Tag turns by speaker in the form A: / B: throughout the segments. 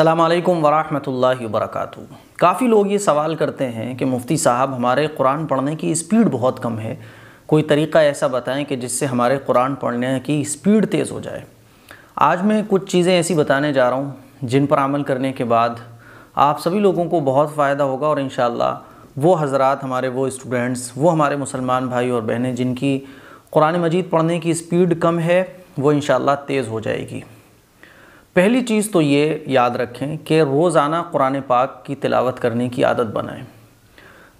A: अल्लाम वरहमल वर्क काफ़ी लोग ये सवाल करते हैं कि मुफ्ती साहब हमारे कुरान पढ़ने की स्पीड बहुत कम है कोई तरीका ऐसा बताएं कि जिससे हमारे कुरान पढ़ने की स्पीड तेज़ हो जाए आज मैं कुछ चीज़ें ऐसी बताने जा रहा हूँ जिन पर अमल करने के बाद आप सभी लोगों को बहुत फ़ायदा होगा और इन वो हज़रा हमारे वो स्टूडेंट्स वो हमारे मुसलमान भाई और बहनें जिनकी कुरान मजीद पढ़ने की स्पीड कम है वो इन तेज़ हो जाएगी पहली चीज़ तो ये याद रखें कि रोज़ाना कुरान पाक की तिलावत करने की आदत बनाएं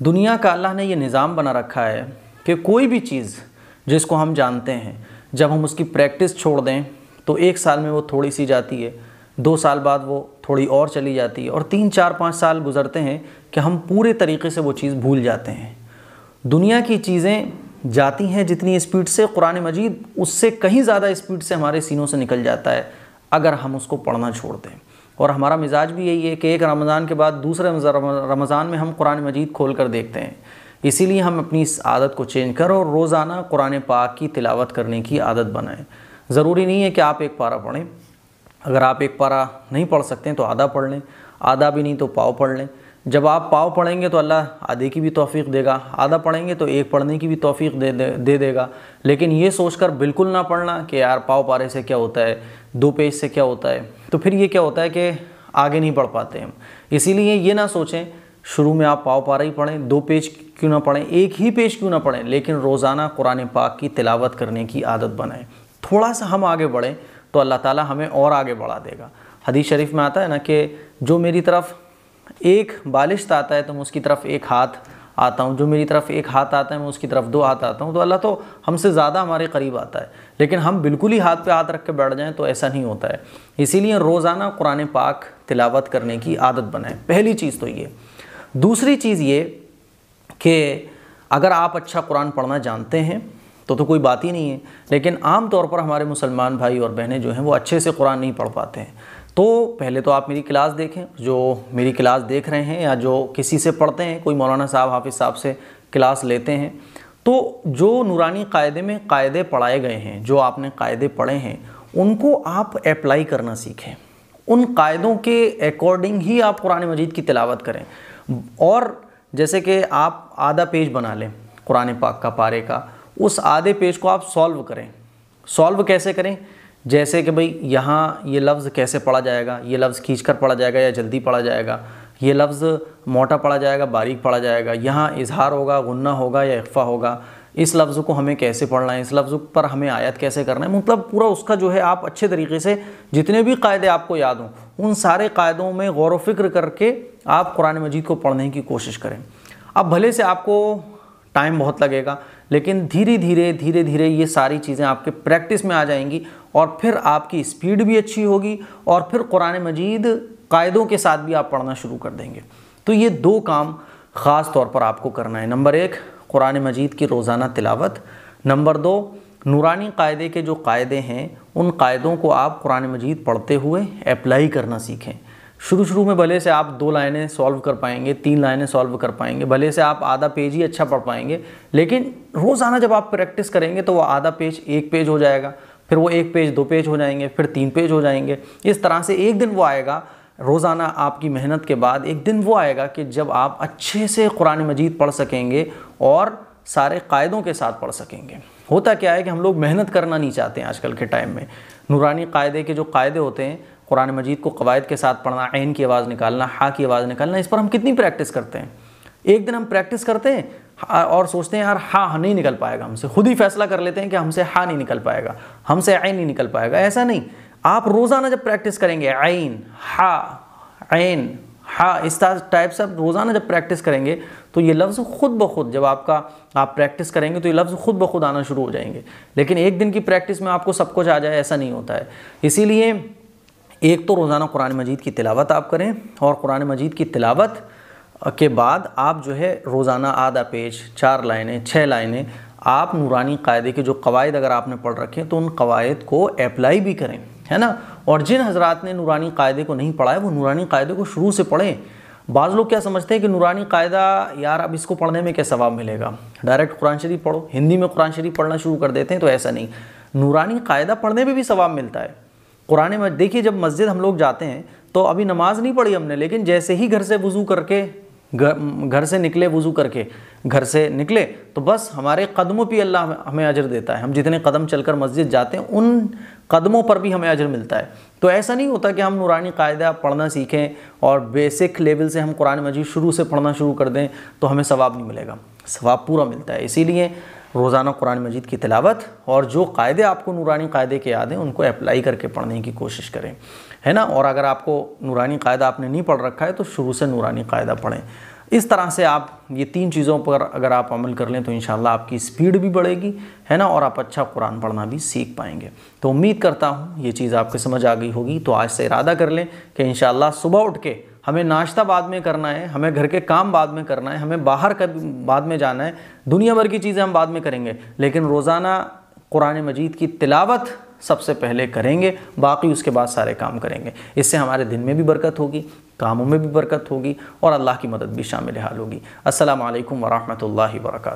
A: दुनिया का अल्लाह ने यह निज़ाम बना रखा है कि कोई भी चीज़ जिसको हम जानते हैं जब हम उसकी प्रैक्टिस छोड़ दें तो एक साल में वो थोड़ी सी जाती है दो साल बाद वो थोड़ी और चली जाती है और तीन चार पाँच साल गुजरते हैं कि हम पूरे तरीके से वो चीज़ भूल जाते हैं दुनिया की चीज़ें जाती हैं जितनी स्पीड से कुरान मजीद उससे कहीं ज़्यादा स्पीड से हमारे सीनों से निकल जाता है अगर हम उसको पढ़ना छोड़ दें और हमारा मिजाज भी यही है कि एक रमज़ान के बाद दूसरे रमज़ान में हम कुरान मजीद खोल कर देखते हैं इसीलिए हम अपनी इस आदत को चेंज करें और रोज़ाना कुरान पाक की तिलावत करने की आदत बनाएं ज़रूरी नहीं है कि आप एक पारा पढ़ें अगर आप एक पारा नहीं पढ़ सकते हैं तो आधा पढ़ लें आधा भी नहीं तो पाव पढ़ लें जब आप पाव पढ़ेंगे तो अल्लाह आधे की भी तोफ़ी देगा आधा पढ़ेंगे तो एक पढ़ने की भी तोफ़ी दे, दे दे देगा लेकिन ये सोचकर बिल्कुल ना पढ़ना कि यार पाव पारे से क्या होता है दो पेज से क्या होता है तो फिर ये क्या होता है कि आगे नहीं पढ़ पाते हम इसीलिए ये ना सोचें शुरू में आप पाव पारा ही पढ़ें दो पेज क्यों ना पढ़ें एक ही पेज क्यों ना पढ़ें लेकिन रोज़ाना कुरान पाक की तिलावत करने की आदत बनाएं थोड़ा सा हम आगे बढ़ें तो अल्लाह ताला हमें और आगे बढ़ा देगा हदीस शरीफ में आता है ना कि जो मेरी तरफ़ एक बालिश तो आता है तो मैं उसकी तरफ एक हाथ आता हूँ जो मेरी तरफ एक हाथ आता है मैं उसकी तरफ दो हाथ आता हूँ तो अल्लाह तो हमसे ज़्यादा हमारे करीब आता है लेकिन हम बिल्कुल ही हाथ पे हाथ रख के बैठ जाएँ तो ऐसा नहीं होता है इसीलिए रोज़ाना कुरान पाक तिलावत करने की आदत बनाएं पहली चीज़ तो ये दूसरी चीज़ ये कि अगर आप अच्छा कुरान पढ़ना जानते हैं तो तो कोई बात ही नहीं है लेकिन आम तौर पर हमारे मुसलमान भाई और बहनें जो हैं वो अच्छे से कुरान नहीं पढ़ पाते हैं तो पहले तो आप मेरी क्लास देखें जो मेरी क्लास देख रहे हैं या जो किसी से पढ़ते हैं कोई मौलाना साहब हाफिज़ साहब से क्लास लेते हैं तो जो नूरानी कायदे में कायदे पढ़ाए गए हैं जो आपने कायदे पढ़े हैं उनको आप अप्लाई करना सीखें उन कायदों के अकॉर्डिंग ही आप कुरान मजीद की तिलावत करें और जैसे कि आप आधा पेज बना लें कुरान पाक का पारे का उस आधे पेज को आप सॉल्व करें सॉल्व कैसे करें जैसे कि भाई यहाँ ये लफ्ज़ कैसे पढ़ा जाएगा ये लफ्ज़ खींच कर पढ़ा जाएगा या जल्दी पढ़ा जाएगा ये लफ्ज़ मोटा पढ़ा जाएगा बारीक पढ़ा जाएगा यहाँ इजहार होगा गुन्ना होगा या इफ़ा होगा इस लफ्ज़ को हमें कैसे पढ़ना है इस लफ्ज़ पर हमें आयत कैसे करना है मतलब पूरा उसका जो है आप अच्छे तरीके से जितने भी कायदे आपको याद हों उन सारे कायदों में गौर फिक्र करके आप कुरान मजीद को पढ़ने की कोशिश करें अब भले से आपको टाइम बहुत लगेगा लेकिन धीरे धीरे धीरे धीरे ये सारी चीज़ें आपके प्रैक्टिस में आ जाएंगी और फिर आपकी स्पीड भी अच्छी होगी और फिर कुरान मजीद कायदों के साथ भी आप पढ़ना शुरू कर देंगे तो ये दो काम ख़ास तौर पर आपको करना है नंबर एक कुरान मजीद की रोज़ाना तिलावत नंबर दो नूरानी कायदे के जो कायदे हैं उन कायदों को आप कुरान मजीद पढ़ते हुए अप्लाई करना सीखें शुरू शुरू में भले से आप दो लाइनें सॉल्व कर पाएंगे तीन लाइनें सॉल्व कर पाएंगे भले से आप आधा पेज ही अच्छा पढ़ पाएंगे लेकिन रोज़ाना जब आप प्रैक्टिस करेंगे तो वो आधा पेज एक पेज हो जाएगा फिर वो एक पेज दो पेज हो जाएंगे फिर तीन पेज हो जाएंगे इस तरह से एक दिन वो आएगा रोज़ाना आपकी मेहनत के बाद एक दिन वो आएगा कि जब आप अच्छे से कुरान मजीद पढ़ सकेंगे और सारे कायदों के साथ पढ़ सकेंगे होता क्या है कि हम लोग मेहनत करना नहीं चाहते आजकल के टाइम में नूरानी कायदे के जो कायदे होते हैं कुरान मजीद को कवायद के साथ पढ़ना आन की आवाज़ निकालना हा की आवाज़ निकालना इस पर हम कितनी प्रैक्टिस करते हैं एक दिन हम प्रैक्टिस करते हैं और सोचते हैं यार हा नहीं निकल पाएगा हमसे खुद ही फैसला कर लेते हैं कि हमसे हा नहीं निकल पाएगा हमसे आइन नहीं निकल पाएगा ऐसा नहीं आप रोज़ाना जब प्रैक्टिस करेंगे आइन हा आइन हा इस टाइप से आप रोज़ाना जब प्रैक्टिस करेंगे तो ये लफ्ज़ खुद ब खुद जब आपका आप प्रैक्टिस करेंगे तो ये लफ्ज़ खुद ब खुद आना शुरू हो जाएंगे लेकिन एक दिन की प्रैक्टिस में आपको सब कुछ आ जाए ऐसा नहीं होता है इसीलिए एक तो रोज़ाना कुरान मजीद की तिलावत आप करें और कुरान मजीद की तिलावत के बाद आप जो है रोज़ाना आधा पेज चार लाइनें छः लाइनें आप नूरानी कायदे के जो कवायद अगर आपने पढ़ रखे हैं तो उन कवायद को अप्लाई भी करें है ना और जिन हजरात ने नूरानी कायदे को नहीं पढ़ा है वो नूरानी कायदे को शुरू से पढ़ें बाज़ लोग क्या समझते हैं कि नूरानी कायदा यार अब इसको पढ़ने में क्या सवाब मिलेगा डायरेक्ट कुरान शरीफ पढ़ो हिंदी में कुरान शरीफ पढ़ना शुरू कर देते हैं तो ऐसा नहीं नूरानी कायदा पढ़ने में भी सवाब मिलता है कुरान में देखिए जब मस्जिद हम लोग जाते हैं तो अभी नमाज़ नहीं पढ़ी हमने लेकिन जैसे ही घर से वज़ू करके घर से निकले वज़ू करके घर से निकले तो बस हमारे कदमों पर अल्लाह हमें अजर देता है हम जितने कदम चलकर मस्जिद जाते हैं उन कदमों पर भी हमें अजर मिलता है तो ऐसा नहीं होता कि हम नुरानी कायदा पढ़ना सीखें और बेसिक लेवल से हम कुरान मजीद शुरू से पढ़ना शुरू कर दें तो हमें सवाब नहीं मिलेगा सवाब पूरा मिलता है इसीलिए रोज़ाना कुरान मजीद की तिलावत और जो कायदे आपको नूरानी कायदे के याद हैं उनको अप्लाई करके पढ़ने की कोशिश करें है ना और अगर आपको नूरानी कायदा आपने नहीं पढ़ रखा है तो शुरू से नूरानी कायदा पढ़ें इस तरह से आप ये तीन चीज़ों पर अगर आप अमल कर लें तो इन आपकी स्पीड भी बढ़ेगी है ना और आप अच्छा कुरान पढ़ना भी सीख पाएंगे तो उम्मीद करता हूँ ये चीज़ आपके समझ आ गई होगी तो आज से इरादा कर लें कि इन सुबह उठ के हमें नाश्ता बाद में करना है हमें घर के काम बाद में करना है हमें बाहर कर, बाद में जाना है दुनिया भर की चीज़ें हम बाद में करेंगे लेकिन रोज़ाना कुरान मजीद की तिलावत सबसे पहले करेंगे बाकी उसके बाद सारे काम करेंगे इससे हमारे दिन में भी बरकत होगी कामों में भी बरकत होगी और अल्लाह की मदद भी शामिल हाल होगी असलकम वरहमल वर्का